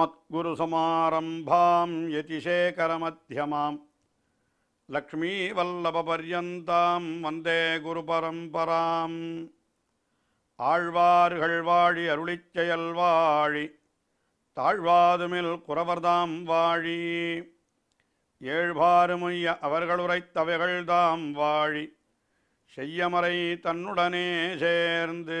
मत्गुरुसमारम्भां यतिशेखरमध्यमां லக்ஷ்மீவல்லபபர்யந்தாம் வந்தே குருபரம்பராம் ஆழ்வார்கள் வாழி அருளிச்செயல் வாழி தாழ்வாதுமில் குறவர்தாம் வாழி ஏழ்பாருமைய அவர்களுரைத்தவைகள்தாம் வாழி செய்யமறை தன்னுடனே சேர்ந்து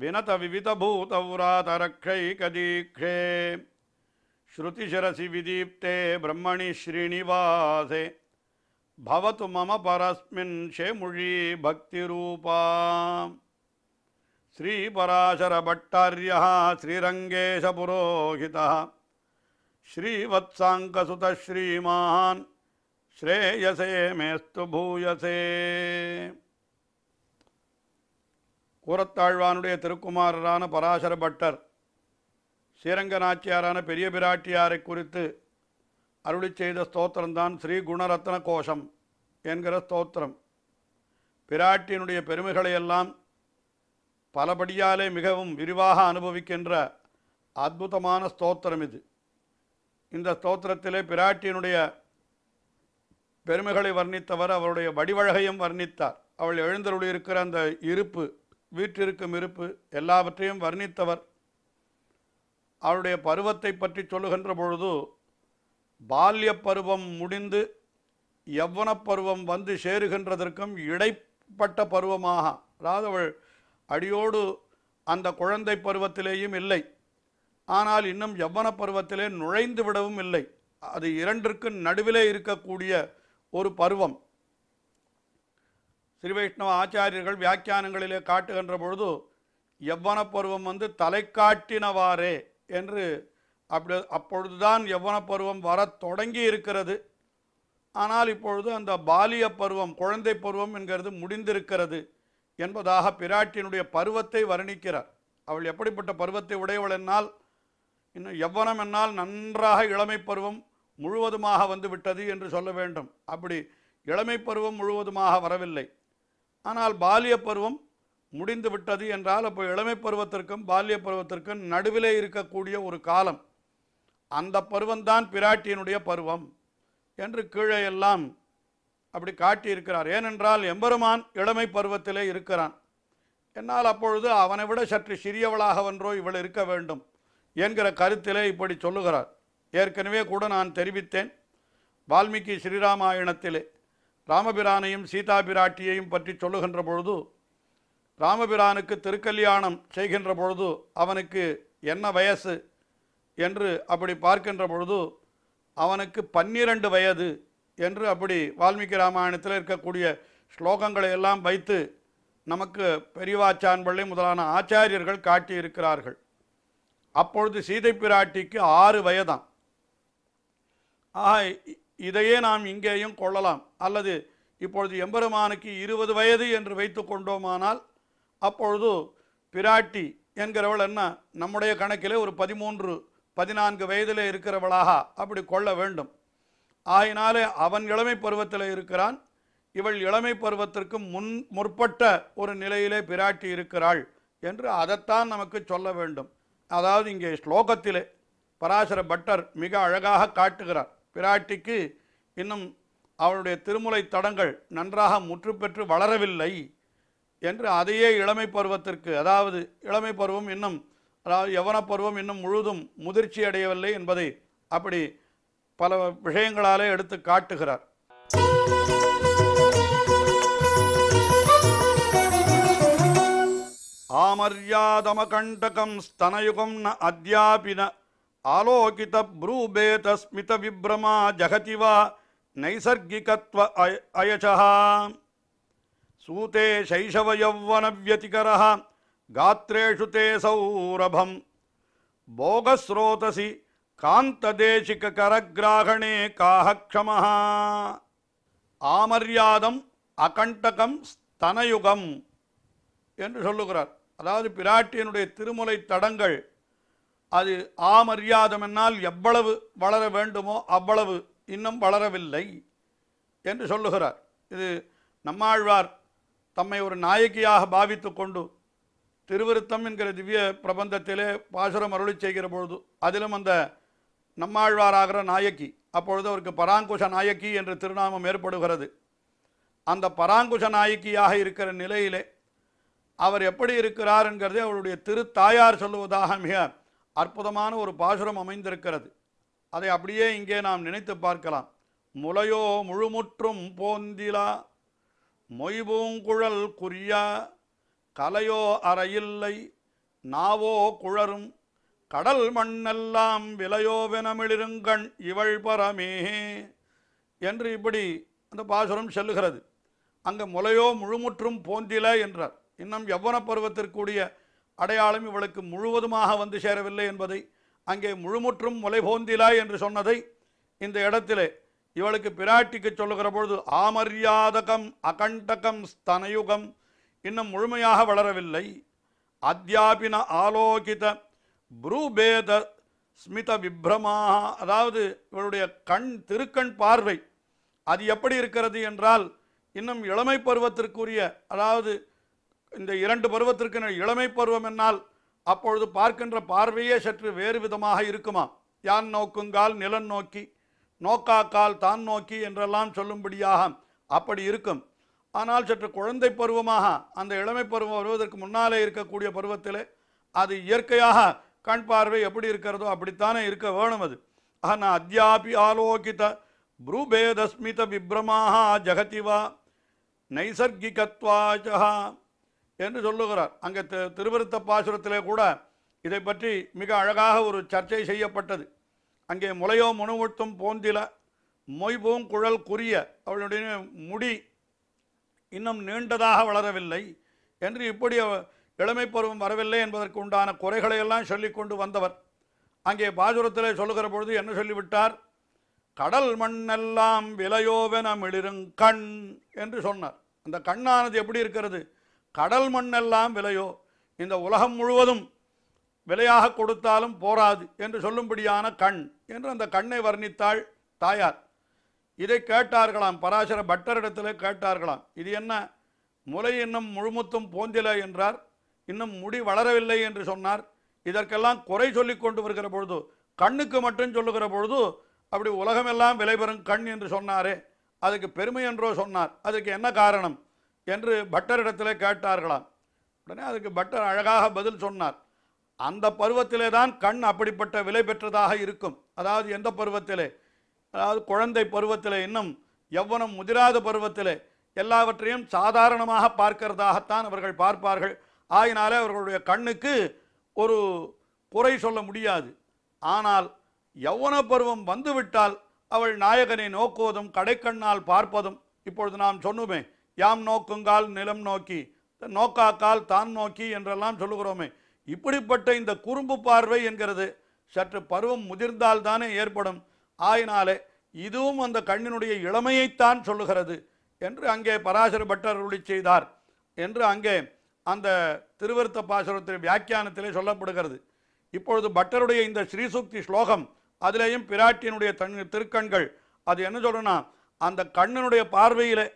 विनत विनतविवितभूतव्रातरक्षैकदीक्षे श्रुतिशरसि विदीप्ते ब्रह्मणि श्रीनिवासे भवतु मम परस्मिन् शेमुषी भक्तिरूपा श्रीपराशरभट्टार्यः श्रीरङ्गेशपुरोहितः श्रीवत्साङ्कसुतः श्रेयसे मेस्तु भूयसे கூரத்தாழ்வானுடைய திருக்குமாரரான பராசர பட்டர் ஸ்ரீரங்க நாச்சியாரான பெரிய பிராட்டியாரை குறித்து அருளி செய்த ஸ்தோத்திரம்தான் ஸ்ரீ குணரத்ன கோஷம் என்கிற ஸ்தோத்திரம் பிராட்டியினுடைய பெருமைகளையெல்லாம் பலபடியாலே மிகவும் விரிவாக அனுபவிக்கின்ற அற்புதமான ஸ்தோத்திரம் இது இந்த ஸ்தோத்திரத்திலே பிராட்டியினுடைய பெருமைகளை வர்ணித்தவர் அவருடைய வடிவழகையும் வர்ணித்தார் அவள் எழுந்தருளியிருக்கிற அந்த இருப்பு வீற்றிருக்கும் இருப்பு எல்லாவற்றையும் வர்ணித்தவர் அவருடைய பருவத்தை பற்றி சொல்லுகின்ற பொழுது பால்ய பருவம் முடிந்து எவ்வன பருவம் வந்து சேருகின்றதற்கும் இடைப்பட்ட பருவமாக அதாவது அவள் அடியோடு அந்த குழந்தை பருவத்திலேயும் இல்லை ஆனால் இன்னும் எவ்வன பருவத்திலே நுழைந்து விடவும் இல்லை அது இரண்டிற்கு நடுவிலே இருக்கக்கூடிய ஒரு பருவம் ஸ்ரீ வைஷ்ணவ ஆச்சாரியர்கள் வியாக்கியானங்களிலே காட்டுகின்ற பொழுது எவ்வன பருவம் வந்து தலை காட்டினவாறே என்று அப்படி அப்பொழுதுதான் எவ்வன பருவம் வர தொடங்கி இருக்கிறது ஆனால் இப்பொழுது அந்த பாலிய பருவம் குழந்தை பருவம் என்கிறது முடிந்திருக்கிறது என்பதாக பிராட்டியினுடைய பருவத்தை வர்ணிக்கிறார் அவள் எப்படிப்பட்ட பருவத்தை உடையவள் என்னால் இன்னும் எவ்வனம் என்னால் நன்றாக இளமை பருவம் முழுவதுமாக வந்து விட்டது என்று சொல்ல வேண்டும் அப்படி இளமை பருவம் முழுவதுமாக வரவில்லை ஆனால் பாலிய பருவம் முடிந்து விட்டது என்றால் அப்போ இளமை பருவத்திற்கும் பால்ய பருவத்திற்கும் நடுவிலே இருக்கக்கூடிய ஒரு காலம் அந்த பருவம்தான் பிராட்டியினுடைய பருவம் என்று கீழே எல்லாம் அப்படி காட்டியிருக்கிறார் ஏனென்றால் எம்பெருமான் இளமை பருவத்திலே இருக்கிறான் என்னால் அப்பொழுது அவனை விட சற்று சிறியவளாக ஒன்றோ இவள் இருக்க வேண்டும் என்கிற கருத்திலே இப்படி சொல்லுகிறார் ஏற்கனவே கூட நான் தெரிவித்தேன் வால்மீகி ஸ்ரீராமாயணத்திலே ராமபிரானையும் சீதா பிராட்டியையும் பற்றி சொல்லுகின்ற பொழுது ராமபிரானுக்கு திருக்கல்யாணம் செய்கின்ற பொழுது அவனுக்கு என்ன வயசு என்று அப்படி பார்க்கின்ற பொழுது அவனுக்கு பன்னிரண்டு வயது என்று அப்படி வால்மீகி ராமாயணத்தில் இருக்கக்கூடிய ஸ்லோகங்களை எல்லாம் வைத்து நமக்கு பெரியவாச்சான் பிள்ளை முதலான ஆச்சாரியர்கள் காட்டியிருக்கிறார்கள் அப்பொழுது சீதை பிராட்டிக்கு ஆறு வயதான் ஆக இதையே நாம் இங்கேயும் கொள்ளலாம் அல்லது இப்பொழுது எம்பெருமானுக்கு இருபது வயது என்று வைத்து கொண்டோமானால் அப்பொழுது பிராட்டி என்கிறவள் என்ன நம்முடைய கணக்கிலே ஒரு பதிமூன்று பதினான்கு வயதிலே இருக்கிறவளாக அப்படி கொள்ள வேண்டும் ஆயினாலே அவன் இளமை பருவத்தில் இருக்கிறான் இவள் இளமை பருவத்திற்கு முன் முற்பட்ட ஒரு நிலையிலே பிராட்டி இருக்கிறாள் என்று அதைத்தான் நமக்கு சொல்ல வேண்டும் அதாவது இங்கே ஸ்லோகத்திலே பராசர பட்டர் மிக அழகாக காட்டுகிறார் பிராட்டிக்கு இன்னும் அவளுடைய திருமுலை தடங்கள் நன்றாக முற்றுப்பெற்று வளரவில்லை என்று அதையே இளமை பருவத்திற்கு அதாவது இளமை பருவம் இன்னும் அதாவது யவன பருவம் இன்னும் முழுதும் முதிர்ச்சி அடையவில்லை என்பதை அப்படி பல விஷயங்களாலே எடுத்து காட்டுகிறார் கண்டகம் ஸ்தனயுகம் ந அத்யாபின ఆలోకిత బ్రూబేత స్మిత విభ్రమా జగతి వా నైసర్గికత్వ అయచ సూతే వ్యతికర గాత్రేషు తే సౌరభం భోగస్రోతసి కాంతదేశిక కరగ్రాహణే కాహక్షమ ఆమర్యాదం అకంటకం స్తనయుగం என்று சொல்லுகிறார் அதாவது பிராட்டியனுடைய திருமுலை தடங்கள் அது ஆமரியாதமென்னால் எவ்வளவு வளர வேண்டுமோ அவ்வளவு இன்னும் வளரவில்லை என்று சொல்லுகிறார் இது நம்மாழ்வார் தம்மை ஒரு நாயகியாக பாவித்து கொண்டு திருவிருத்தம் என்கிற திவ்ய பிரபந்தத்திலே பாசுரம் அருளி செய்கிற பொழுது அதிலும் அந்த நம்மாழ்வாராகிற நாயக்கி அப்பொழுது அவருக்கு பராங்குஷ நாயக்கி என்று திருநாமம் ஏற்படுகிறது அந்த பராங்குஷ நாயக்கியாக இருக்கிற நிலையிலே அவர் எப்படி இருக்கிறார் என்கிறதே அவருடைய திருத்தாயார் சொல்லுவதாக மிக அற்புதமான ஒரு பாசுரம் அமைந்திருக்கிறது அதை அப்படியே இங்கே நாம் நினைத்து பார்க்கலாம் முலையோ முழுமுற்றும் போந்திலா மொய்பூங்குழல் குறியா கலையோ அறையில்லை நாவோ குழரும் கடல் மண்ணெல்லாம் விலையோவெனமிழிருங்கண் இவள் பரமே என்று இப்படி அந்த பாசுரம் செல்லுகிறது அங்கே முலையோ முழுமுற்றும் போந்தில என்றார் இன்னும் எவ்வன பருவத்திற்குரிய அடையாளம் இவளுக்கு முழுவதுமாக வந்து சேரவில்லை என்பதை அங்கே முழுமுற்றும் முலைபோந்திலாய் என்று சொன்னதை இந்த இடத்திலே இவளுக்கு பிராட்டிக்கு சொல்லுகிற பொழுது ஆமரியாதகம் அகண்டகம் ஸ்தனயுகம் இன்னும் முழுமையாக வளரவில்லை அத்தியாபின ஆலோகித புரூபேத ஸ்மித விப்ரமாக அதாவது இவளுடைய கண் திருக்கண் பார்வை அது எப்படி இருக்கிறது என்றால் இன்னும் இளமை பருவத்திற்குரிய அதாவது இந்த இரண்டு பருவத்திற்கு இளமை பருவம் என்னால் அப்பொழுது பார்க்கின்ற பார்வையே சற்று வேறு விதமாக இருக்குமா யான் நோக்குங்கால் நிலன் நோக்கி நோக்காக்கால் தான் நோக்கி என்றெல்லாம் சொல்லும்படியாக அப்படி இருக்கும் ஆனால் சற்று குழந்தை பருவமாக அந்த இளமை பருவம் வருவதற்கு முன்னாலே இருக்கக்கூடிய பருவத்திலே அது இயற்கையாக கண் பார்வை எப்படி இருக்கிறதோ அப்படித்தானே இருக்க வேணும் அது ஆனால் அத்தியாபி ஆலோகித ப்ரூபேதஸ்மித விப்ரமாக ஜகதிவா நைசர்கிகத்வாச்சா என்று சொல்லுகிறார் அங்கே திருவருத்த பாசுரத்திலே கூட இதை பற்றி மிக அழகாக ஒரு சர்ச்சை செய்யப்பட்டது அங்கே முளையோ முணுமுட்டும் போந்தில மொய்பூங் குழல் குறிய அவளுடைய முடி இன்னும் நீண்டதாக வளரவில்லை என்று இப்படி இளமை பருவம் வரவில்லை என்பதற்கு உண்டான குறைகளையெல்லாம் சொல்லி கொண்டு வந்தவர் அங்கே பாசுரத்திலே சொல்லுகிற பொழுது என்ன சொல்லிவிட்டார் கடல் மண்ணெல்லாம் விலையோவென மிளிருங் கண் என்று சொன்னார் அந்த கண்ணானது எப்படி இருக்கிறது கடல் மண்ணெல்லாம் விலையோ இந்த உலகம் முழுவதும் விலையாக கொடுத்தாலும் போராது என்று சொல்லும்படியான கண் என்று அந்த கண்ணை வர்ணித்தாள் தாயார் இதை கேட்டார்களாம் பராசர பட்டரிடத்தில் கேட்டார்களாம் இது என்ன முலை இன்னும் முழுமுத்தும் போந்தில என்றார் இன்னும் முடி வளரவில்லை என்று சொன்னார் இதற்கெல்லாம் குறை சொல்லி கொண்டு வருகிற பொழுது கண்ணுக்கு மட்டும் சொல்லுகிற பொழுது அப்படி உலகமெல்லாம் விலைபெறும் கண் என்று சொன்னாரே அதுக்கு பெருமை என்றோ சொன்னார் அதுக்கு என்ன காரணம் என்று பட்டரிடத்தில் கேட்டார்களாம் உடனே அதுக்கு பட்டர் அழகாக பதில் சொன்னார் அந்த பருவத்திலே தான் கண் அப்படிப்பட்ட விலை பெற்றதாக இருக்கும் அதாவது எந்த பருவத்திலே அதாவது குழந்தை பருவத்திலே இன்னும் எவ்வனம் முதிராத பருவத்திலே எல்லாவற்றையும் சாதாரணமாக பார்க்கிறதாகத்தான் அவர்கள் பார்ப்பார்கள் ஆயினாலே அவர்களுடைய கண்ணுக்கு ஒரு குறை சொல்ல முடியாது ஆனால் யௌவன பருவம் வந்துவிட்டால் அவள் நாயகனை நோக்குவதும் கடைக்கண்ணால் பார்ப்பதும் இப்பொழுது நாம் சொன்னுமே யாம் நோக்குங்கால் நிலம் நோக்கி நோக்காக்கால் தான் நோக்கி என்றெல்லாம் சொல்லுகிறோமே இப்படிப்பட்ட இந்த குறும்பு பார்வை என்கிறது சற்று பருவம் முதிர்ந்தால் தானே ஏற்படும் ஆயினாலே இதுவும் அந்த கண்ணினுடைய இளமையைத்தான் சொல்லுகிறது என்று அங்கே பராசர பட்டர் அருளி செய்தார் என்று அங்கே அந்த திருவருத்த பாசுரத்தின் வியாக்கியானத்திலே சொல்லப்படுகிறது இப்பொழுது பட்டருடைய இந்த ஸ்ரீசுக்தி ஸ்லோகம் அதிலேயும் பிராட்டியினுடைய தன் திருக்கண்கள் அது என்ன சொல்லணும்னா அந்த கண்ணினுடைய பார்வையிலே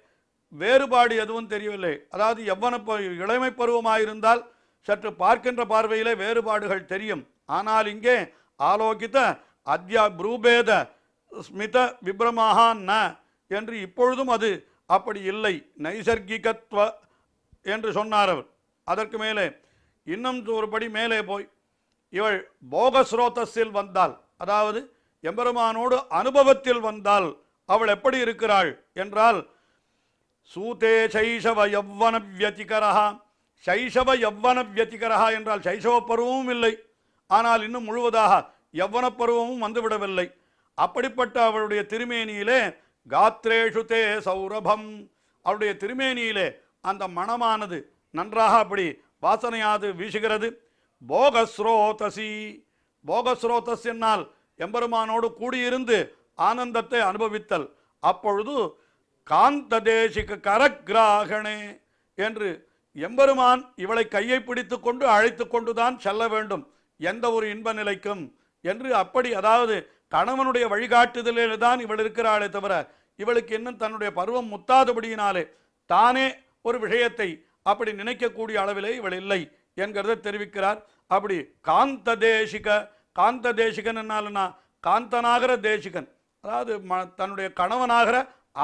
வேறுபாடு எதுவும் தெரியவில்லை அதாவது எவ்வன இளமை பருவமாயிருந்தால் சற்று பார்க்கின்ற பார்வையிலே வேறுபாடுகள் தெரியும் ஆனால் இங்கே ஆலோகித்த அத்யா புரூபேத ஸ்மித விப்ரமஹா ந என்று இப்பொழுதும் அது அப்படி இல்லை நைசர்கிகத்வ என்று சொன்னார் அவர் அதற்கு மேலே இன்னும் ஒருபடி மேலே போய் இவள் போகஸ்ரோதஸில் வந்தால் அதாவது எம்பெருமானோடு அனுபவத்தில் வந்தால் அவள் எப்படி இருக்கிறாள் என்றால் சூதே சைஷவ யவ்வன வியதிகரஹா சைஷவ யவ்வன வியதிகரஹா என்றால் சைஷவ பருவமும் இல்லை ஆனால் இன்னும் முழுவதாக யவ்வன பருவமும் வந்துவிடவில்லை அப்படிப்பட்ட அவளுடைய திருமேனியிலே காத்ரேஷு தே சௌரபம் அவளுடைய திருமேனியிலே அந்த மனமானது நன்றாக அப்படி வாசனையாது வீசுகிறது போகஸ்ரோதசி போகஸ்ரோதஸ் என்னால் எம்பெருமானோடு கூடியிருந்து ஆனந்தத்தை அனுபவித்தல் அப்பொழுது காந்த தேசிக்கு கரக்கிராகணே என்று எம்பெருமான் இவளை கையை பிடித்து கொண்டு அழைத்து கொண்டுதான் செல்ல வேண்டும் எந்த ஒரு இன்ப நிலைக்கும் என்று அப்படி அதாவது கணவனுடைய வழிகாட்டுதலில் தான் இவள் இருக்கிறாளே தவிர இவளுக்கு இன்னும் தன்னுடைய பருவம் முத்தாதபடியினாலே தானே ஒரு விஷயத்தை அப்படி நினைக்கக்கூடிய அளவிலே இவள் இல்லை என்கிறத தெரிவிக்கிறார் அப்படி காந்த தேசிக காந்த தேசிகன் என்னாலன்னா காந்தனாகிற தேசிகன் அதாவது ம தன்னுடைய கணவனாகிற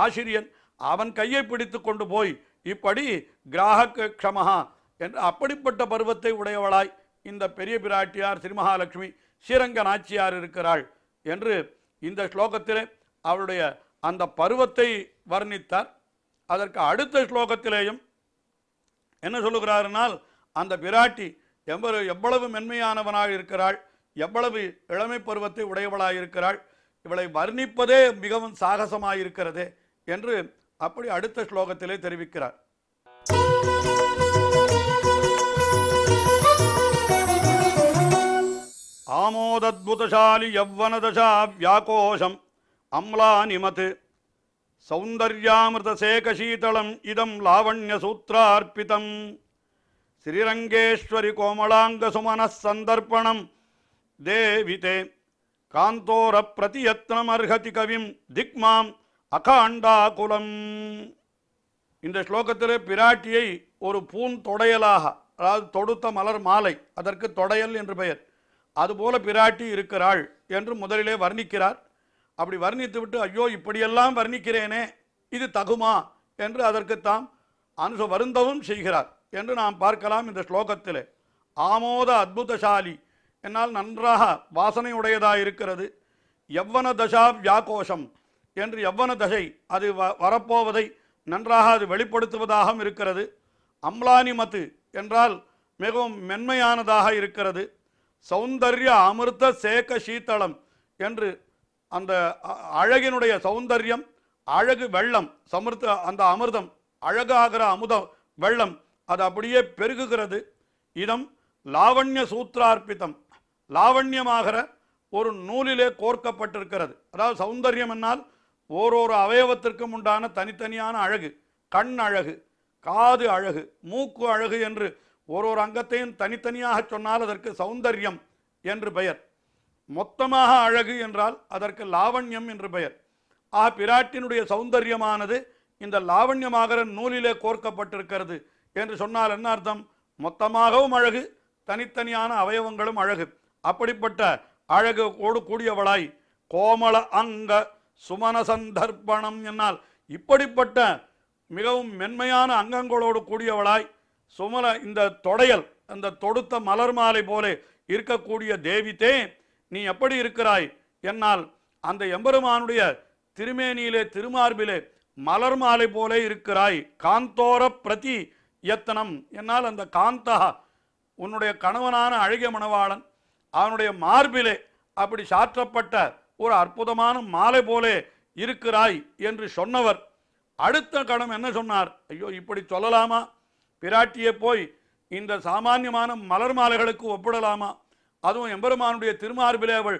ஆசிரியன் அவன் கையை பிடித்து கொண்டு போய் இப்படி கிராகக க்ஷமஹா என்று அப்படிப்பட்ட பருவத்தை உடையவளாய் இந்த பெரிய பிராட்டியார் திருமகாலட்சுமி ஸ்ரீரங்க நாச்சியார் இருக்கிறாள் என்று இந்த ஸ்லோகத்திலே அவளுடைய அந்த பருவத்தை வர்ணித்தார் அதற்கு அடுத்த ஸ்லோகத்திலேயும் என்ன சொல்லுகிறாருனால் அந்த பிராட்டி எவ்வளவு எவ்வளவு மென்மையானவனாக இருக்கிறாள் எவ்வளவு இளமை பருவத்தை உடையவளாக இருக்கிறாள் இவளை வர்ணிப்பதே மிகவும் சாகசமாயிருக்கிறது என்று அப்படி அடுத்த ஸ்லோகத்திலே தெரிவிக்கிறார் ஆமோதத்புதசாலி யவ்வனதசா வியாகோஷம் அம்லா நிமத்து சேகசீதளம் இதம் லாவண்ய லாவண்யசூத்திரார்ப்பிதம் ஸ்ரீரங்கேஸ்வரி கோமலாங்க சந்தர்ப்பணம் தேவிதே காந்தோர பிரதியத்னம் அர்ஹதி கவிம் திக்மாம் அகாண்டாகுலம் இந்த ஸ்லோகத்தில் பிராட்டியை ஒரு பூந்தொடையலாக அதாவது தொடுத்த மலர் மாலை அதற்கு தொடையல் என்று பெயர் அதுபோல பிராட்டி இருக்கிறாள் என்று முதலிலே வர்ணிக்கிறார் அப்படி வர்ணித்து விட்டு ஐயோ இப்படியெல்லாம் வர்ணிக்கிறேனே இது தகுமா என்று அதற்கு தாம் அனுச வருந்தவும் செய்கிறார் என்று நாம் பார்க்கலாம் இந்த ஸ்லோகத்தில் ஆமோத அத்புதசாலி என்னால் நன்றாக வாசனை உடையதாக இருக்கிறது எவ்வன தசா வியாகோஷம் என்று எவ்வன தசை அது வ வரப்போவதை நன்றாக அது வெளிப்படுத்துவதாகவும் இருக்கிறது அம்லானி மத்து என்றால் மிகவும் மென்மையானதாக இருக்கிறது சௌந்தர்ய அமிர்த சேக சீத்தளம் என்று அந்த அழகினுடைய சௌந்தர்யம் அழகு வெள்ளம் சமிர்த்த அந்த அமிர்தம் அழகாகிற அமுதம் வெள்ளம் அது அப்படியே பெருகுகிறது இதம் லாவண்ய சூத்திரார்ப்பித்தம் லாவண்யமாகிற ஒரு நூலிலே கோர்க்கப்பட்டிருக்கிறது அதாவது சௌந்தரியம் என்னால் ஓரொரு அவயவத்திற்கும் உண்டான தனித்தனியான அழகு கண் அழகு காது அழகு மூக்கு அழகு என்று ஒரு ஒரு அங்கத்தையும் தனித்தனியாக சொன்னால் அதற்கு சௌந்தர்யம் என்று பெயர் மொத்தமாக அழகு என்றால் அதற்கு லாவண்யம் என்று பெயர் ஆ பிராட்டினுடைய சௌந்தர்யமானது இந்த லாவண்யமாகிற நூலிலே கோர்க்கப்பட்டிருக்கிறது என்று சொன்னால் என்ன அர்த்தம் மொத்தமாகவும் அழகு தனித்தனியான அவயவங்களும் அழகு அப்படிப்பட்ட அழகு கோடு கூடியவளாய் கோமல அங்க சுமன சந்தர்ப்பணம் என்னால் இப்படிப்பட்ட மிகவும் மென்மையான அங்கங்களோடு கூடியவளாய் சுமல இந்த தொடையல் அந்த தொடுத்த மலர் மாலை போலே இருக்கக்கூடிய தேவிதே நீ எப்படி இருக்கிறாய் என்னால் அந்த எம்பெருமானுடைய திருமேனியிலே திருமார்பிலே மலர் மாலை போலே இருக்கிறாய் காந்தோர பிரதி யத்தனம் என்னால் அந்த காந்தா உன்னுடைய கணவனான அழகிய மணவாளன் அவனுடைய மார்பிலே அப்படி சாற்றப்பட்ட ஒரு அற்புதமான மாலை போலே இருக்கிறாய் என்று சொன்னவர் அடுத்த கணம் என்ன சொன்னார் ஐயோ இப்படி சொல்லலாமா பிராட்டியை போய் இந்த சாமானியமான மலர் மாலைகளுக்கு ஒப்பிடலாமா அதுவும் எம்பெருமானுடைய திருமார்பிலே அவள்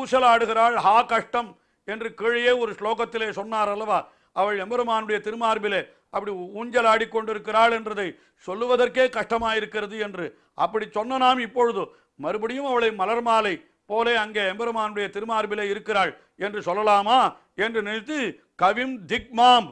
ஊசலாடுகிறாள் ஹா கஷ்டம் என்று கீழே ஒரு ஸ்லோகத்திலே சொன்னார் அல்லவா அவள் எம்பெருமானுடைய திருமார்பிலே அப்படி ஊஞ்சல் ஆடிக்கொண்டிருக்கிறாள் என்றதை சொல்லுவதற்கே கஷ்டமாயிருக்கிறது என்று அப்படி சொன்ன நாம் இப்பொழுது மறுபடியும் அவளை மலர் மாலை போலே அங்கே எம்பெருமானுடைய திருமார்பிலே இருக்கிறாள் என்று சொல்லலாமா என்று நினைத்து கவிம் திக்மாம்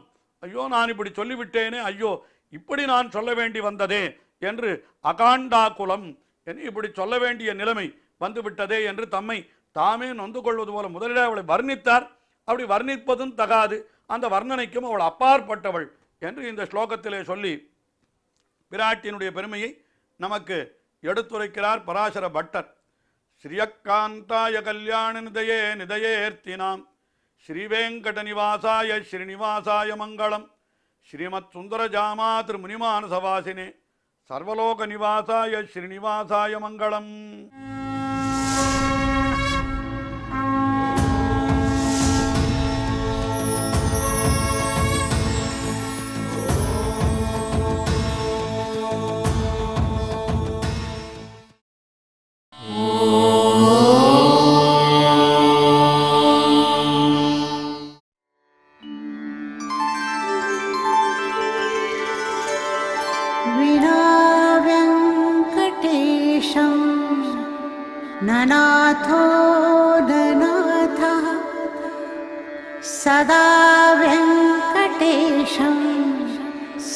ஐயோ நான் இப்படி சொல்லிவிட்டேனே ஐயோ இப்படி நான் சொல்ல வேண்டி வந்ததே என்று அகாண்டா குலம் என்று இப்படி சொல்ல வேண்டிய நிலைமை வந்துவிட்டதே என்று தம்மை தாமே நொந்து கொள்வது போல முதலிட அவளை வர்ணித்தார் அப்படி வர்ணிப்பதும் தகாது அந்த வர்ணனைக்கும் அவள் அப்பாற்பட்டவள் என்று இந்த ஸ்லோகத்திலே சொல்லி பிராட்டினுடைய பெருமையை நமக்கு எடுத்துரைக்கிறார் பராசர பட்டர் ஸ்ரீயக்காந்தாய கல்யாண நிதையே நிதயேர்த்தினாம் ஸ்ரீவேங்கட நிவாசாய ஸ்ரீனிவாசாய மங்களம் ஸ்ரீமத் சுந்தர ஜாமா திரு முனிமானசவாசினே சர்வலோக நிவாசாய ஸ்ரீனிவாசாய மங்களம்